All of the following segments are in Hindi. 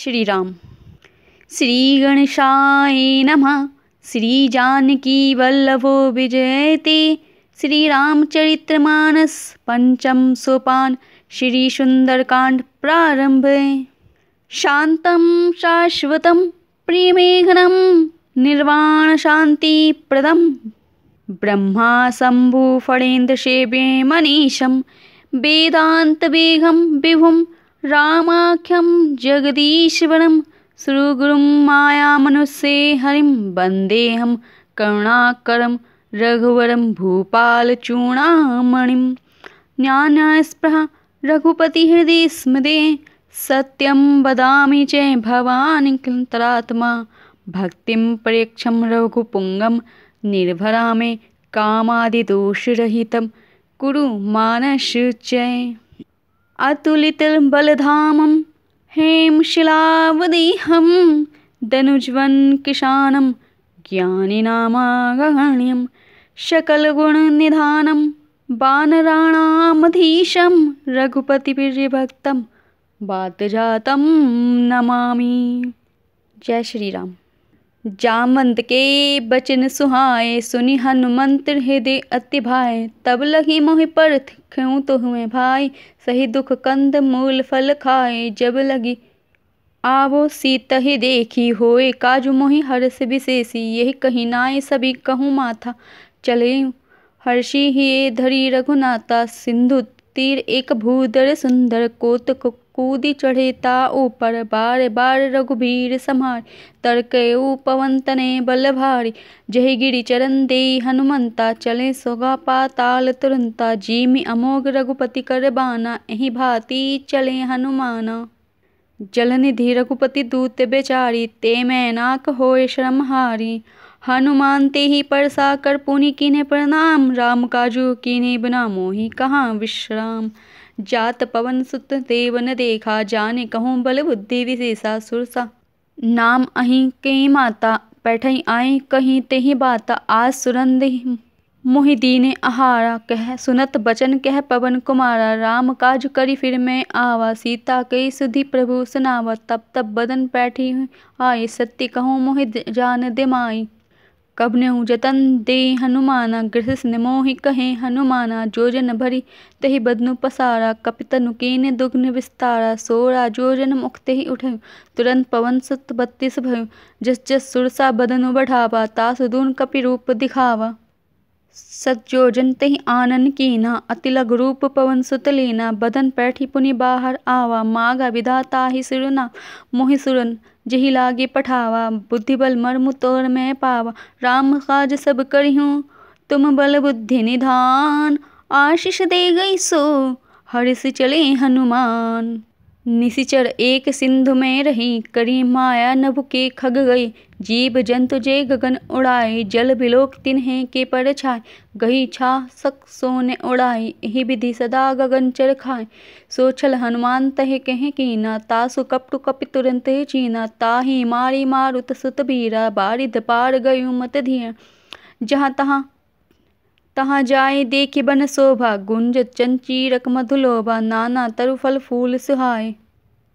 श्री राम श्री गणेशाय नमः श्री जानकी वल्लभो विजयते श्री रामचरित्रमानस पंचम सोपान श्री सुंदरकांड प्रारंभ शांतम शाश्वतम प्रियमेघनम निर्वाण शांति प्रदम ब्रह्मा शंभु फणेन्द्र सेव्ये मनीषम वेदांत वेगम विभुम रामाख्यं जगदीश्वरं श्रीगुरुं मायामनुष्ये हरिं वन्देऽहं करुणाकरं रघुवरं भूपालचूणामणिं ज्ञानास्पृह रघुपतिहृदि स्मृते सत्यं वदामि च भवान् कृन्तरात्मा भक्तिं प्रेक्षं रघुपुङ्गं निर्भरा मे कामादिदोषरहितं कुरु चय हेम अतुलितबलधामं हेमशिलावदीहं दनुज्वन्किशानं ज्ञानिनामागण्यं शकलगुणनिधानं वानराणामधीशं रघुपतिभिर्विभक्तं वातजातं नमामि जय श्री राम जामंत के बचन सुहाए सुनि हनुमंत हृदय अति भाए तब लगी मोहि पर क्यों तो हुए भाई सही दुख कंद मूल फल खाए जब लगी आवो सीत ही देखी होए काजु मोहि हर्ष विशेषी यही कही नाए सभी कहूँ माथा चले हर्षि ही धरी रघुनाथा सिंधु तीर एक भूधर सुंदर कोत को कूदी चढ़े ताऊ पर बार बार रघुबीर समारी तर्क पवन तने बल भारी जय गिरी चरण दे हनुमंता चले सोगा पाताल तुरंता जीमि अमोघ रघुपति कर बाना यही भाति चले हनुमाना जलनिधि रघुपति दूत बेचारी ते मै नाक होय श्रमहारी हनुमान ते ही परसा कर पुनि किन्हे प्रणाम राम काजू किन्हे बना मोहि कहाँ विश्राम जात पवन सुत देवन देखा जाने कहूँ बल बुद्धि विशेषा सुरसा नाम अहि के माता बैठ आई कहीं तेहि बाता आज सुरंद मोहिदीन आहारा कह सुनत बचन कह पवन कुमारा राम काज करी फिर मैं आवा सीता कई सुधि प्रभु सुनावा तब तब बदन बैठी आए सत्य कहूँ मोहित जान दिमाई कबनेहु जतन दे हनुमाना गृहस निमोहि कहे हनुमाना जो जन भरी तहि बदनु पसारा कपितनु केन दुग्न विस्तारा सोरा जो जन मुक्ति ही तुरंत पवन सुत बत्तीस भयु जस जस सुरसा बदनु बढ़ावा तास दून कपि रूप दिखावा सत्योजन तहि आनन कीना अतिलग रूप पवन सुत लेना बदन पैठी पुनि बाहर आवा मागा विधाता ही सिरुना मोहि सुरन जही लागे पठावा बुद्धिबल मर्म तोर मैं पावा राम काज सब करिहूँ तुम बल बुद्धि निधान आशीष दे गई सो से चले हनुमान निशिचर एक सिंधु में रही करी माया नभ के खग गई जीव जंतु जे गगन उड़ाए जल बिलोक तिन्हें के पर छाए गही छा सक सोने उड़ाई यही विधि सदा गगन चर खाए सोचल हनुमान तह कह ना तासु कपटु कपि तुरंत चीना ताही मारी मारुत सुत बीरा बारिद पार गयु मत धिया जहाँ तहाँ तहाँ जाए देखे बन शोभा गुंजत चंचीरक मधुलोभा नाना तरु फल फूल सुहाए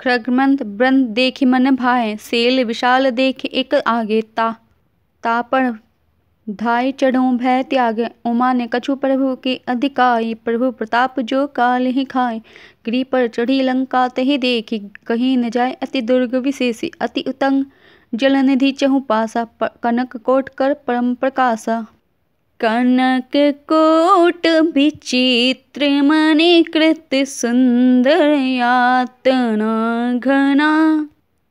खगमंत ब्रंद देखे मन भाए सेल विशाल देख एक आगे ता तापण धाय चढ़ो भय त्याग उमा ने कछु प्रभु के अधिकाई प्रभु प्रताप जो काल ही खाए गिरी पर चढ़ी लंका तहि देखि कहीं न जाए अति दुर्ग विशेष अति उतंग जलनिधि चहु पासा कनक कोट कर परम प्रकाशा कनक कोट विचित्र मणिकृत सुंदर यातना घना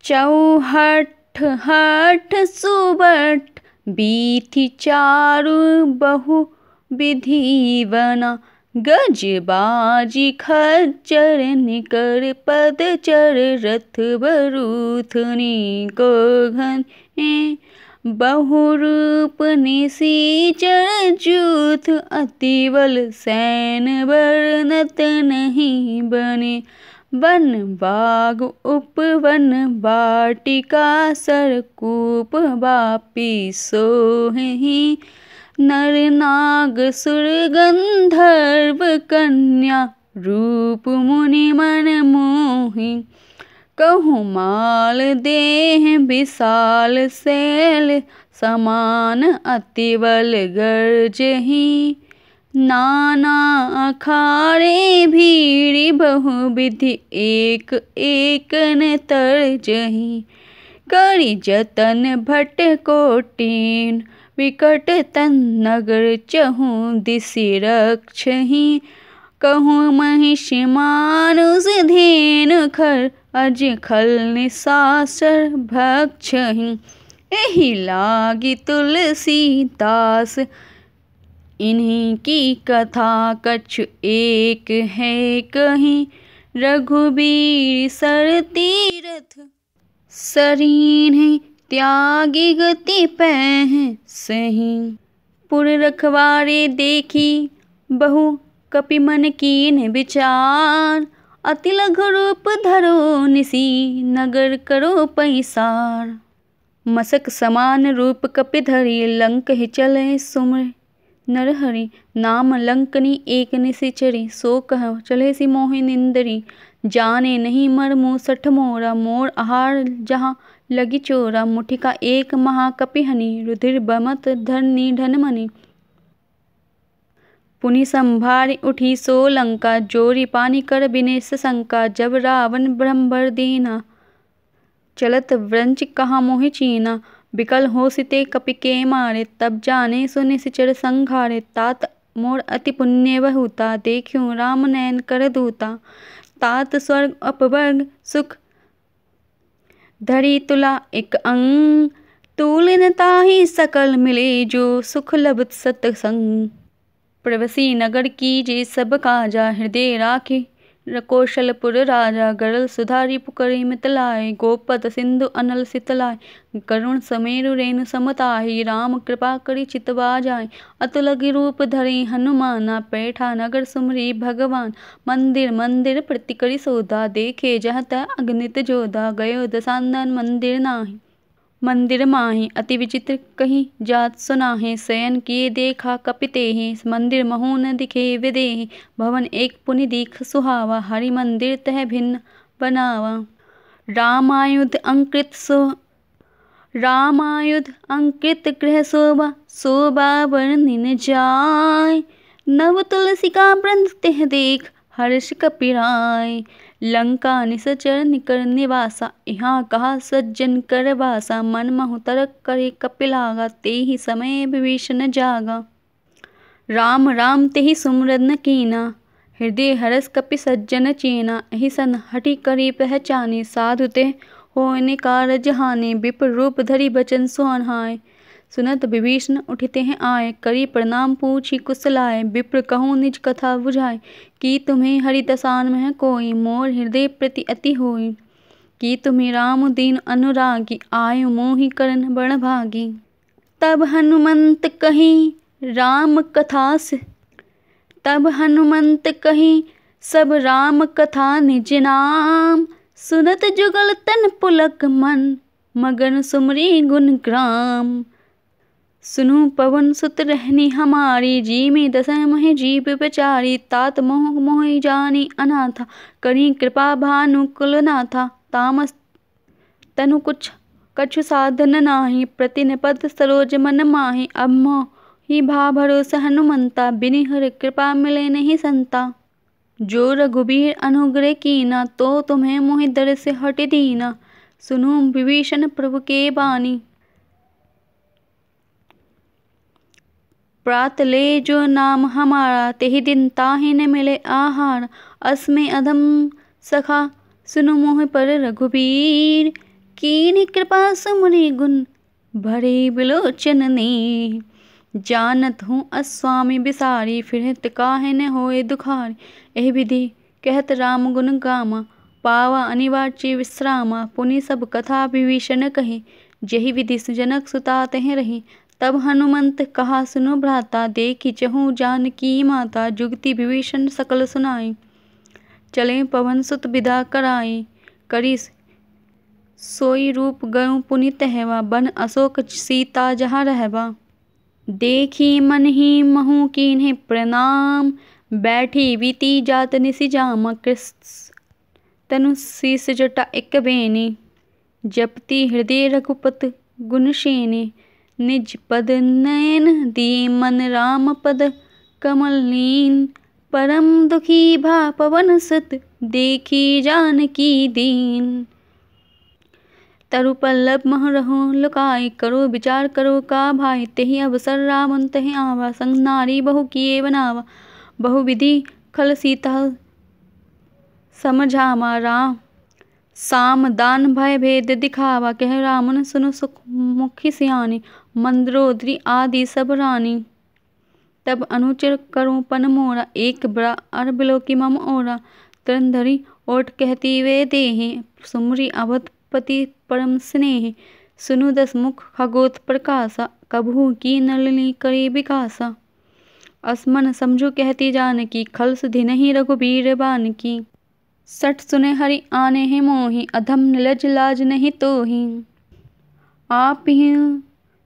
चौहठ हठ सुबठ बीथि चारु बहु विधिवना गजबाजी खच्चर निकर पद चर रथ बरूथनी गोघन बहुरूप निशीचर जूथ अतिबल सैन वर्णत नहीं बने वन बाग उपवन बाटिका सरकूप वापी सोही नर नाग सुर गंधर्व कन्या रूप मुनि मन मोही कहूँ माल देह विशाल सैल समान अतिबल ही नाना अखाड़े भीड़ विधि एक एक न तरजही करी जतन भट कोटीन विकट तन नगर चहु दिशी रक्षही कहूँ मानुष धेन खर अज खल निशासर भक्ष यही लागी तुलसी दास इन्हीं की कथा कछ एक है कहीं रघुबीर सर तीरथ सरीन त्यागी गति पै सही पुर रखवारे देखी बहु कपि मन कीन विचार अति लघु रूप धरो निसी नगर करो पैसार मसक समान रूप कपि धरी लंक ही चले सुमर नरहरि नाम लंकनी एक निशिचरी सो कह चले सी मोहिनिंदरी जाने नहीं मर मुँह सठ मोरा मोर आहार जहाँ लगी चोरा मुठिका एक महाकपिहनी रुधिर बमत धरनी ढनमनी पुनि संभारी उठी सो लंका जोरी पानी कर बिनेश शंका जब रावण ब्रह्मर दीना चलत व्रंच कहा मोहि चीना बिकल हो सिते कपि के मारे तब जाने सुनि सिचर संघारे तात मोर अति पुण्य बहुता देखूं राम नयन कर दूता तात स्वर्ग अपवर्ग सुख धरी तुला एक अंग तूलिन ताही सकल मिले जो सुख सत संग प्रवसी नगर की जे सब काजा हृदय राखे कौशलपुर राजा गरल सुधारी पुकरी मितलाय गोपत सिंधु अनल सितलाय करुण समेरु रेणु समताहि राम कृपा करी चितवा जाय अतुल रूप धरे हनुमाना पैठा नगर सुमरी भगवान मंदिर मंदिर प्रतिकरी करि सोदा देखे जहत अग्नित जोदा गयो दसानन मंदिर नाही मंदिर माहे अति विचित्र कही जात सुनाहे शयन किए देखा कपिते मंदिर महो न दिखे विदेह भवन एक पुनि दीख सुहावा हरि मंदिर तह भिन्न बनावा रामायुध अंकृत सो रामायुध अंकृत गृह शोभा शोभा वर्णिन जाय नव तुलसी का ब्रंथ तेह देख हर्ष कपिराय लंका निसचर निकर निवासा यहाँ कहा सज्जन कर वासा मन महु तरक करे कपिलागा ते ही समय विभीषण जागा राम राम ते ही सुमरन कीना हृदय हरस कपि सज्जन चीना अहि सन हटि करी पहचानी साधु ते होने कार जहाने विप रूप धरी बचन सुहाय सुनत विभीषण उठते हैं आए करी प्रणाम पूछी कुशलाए विप्र कहूँ निज कथा बुझाए कि तुम्हें हरिदसान में कोई मोर हृदय प्रति अति होई कि तुम्हें राम दीन अनुरागी आय मोहि करण बण भागी तब हनुमंत कही राम कथास तब हनुमंत कही सब राम कथा निज नाम सुनत जुगल तन पुलक मन मगन सुमरी गुण ग्राम सुनु पवन सुत रहनी हमारी जी में दस मोह जीव बेचारी तात मोह मोह जानी अनाथा करी कृपा भानुकुल नाथा तामस तनु कुछ कछु साधन नाही प्रतिनिपद सरोज मन माही अब ही भा भरोस हनुमंता बिनि हर कृपा मिले नहीं संता जो रघुबीर अनुग्रह कीना तो तुम्हें मोहि दर से हट दीना सुनो विभीषण प्रभु के बानी प्रात ले जो नाम हमारा तेहि दिन ताहि न मिले आहार अस्मे अधम सखा सुनो मोह पर रघुबीर कीन कृपा सुमरे गुण भरे बिलोचन ने जानत हूँ अस्वामी बिसारी फिरत काहे न होए दुखार एह विधि कहत राम गुण गामा पावा अनिवार्य विश्रामा पुनि सब कथा विभीषण कहे जही विधि सुजनक सुता तह रही तब हनुमंत कहा सुनो भ्राता देखी चहु जान की माता जुगति विभीषण सकल सुनाई चले पवन सुत विदा कराई करी सोई रूप गयु पुनित हैवा बन अशोक सीता जहाँ रहवा देखी मन ही महु कीन्हें प्रणाम बैठी बीती जात निसि जाम तनु शीस जटा एक बेनी जपती हृदय रघुपत गुणशेनी निज पद नयन दिए मन राम पद कमल लीन परम दुखी भा पवन सत देखी जान की दीन तरु पल्लभ मह रहो लुकाय करो विचार करो का भाई ते अवसर राम तहि आवा संग नारी बहु किए बनावा बहु विधि खल सीता समझामा राम साम दान भय भेद दिखावा कह रामन सुन सुख मुखी सियानी मंदरोदरी आदि सब रानी तब अनुचर करूँ पन मोरा एक बड़ा अरबलो की मम ओरा तरंधरी ओट कहती वे देहे सुमरी अवधपति परम स्नेह सुनु मुख खगोत प्रकाशा कभू की नलनी करी विकासा असमन समझू कहती जान की खल सुधि नहीं रघुबीर बान की सठ सुने हरि आने हैं मोही अधम निलज लाज नहीं तो ही आप ही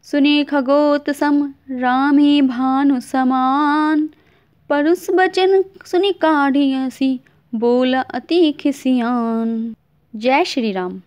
सुने खगोतसम राम ही भानु समान परुस बचन सुनि काढ़ी हसी बोला अति खिसियान जय श्री राम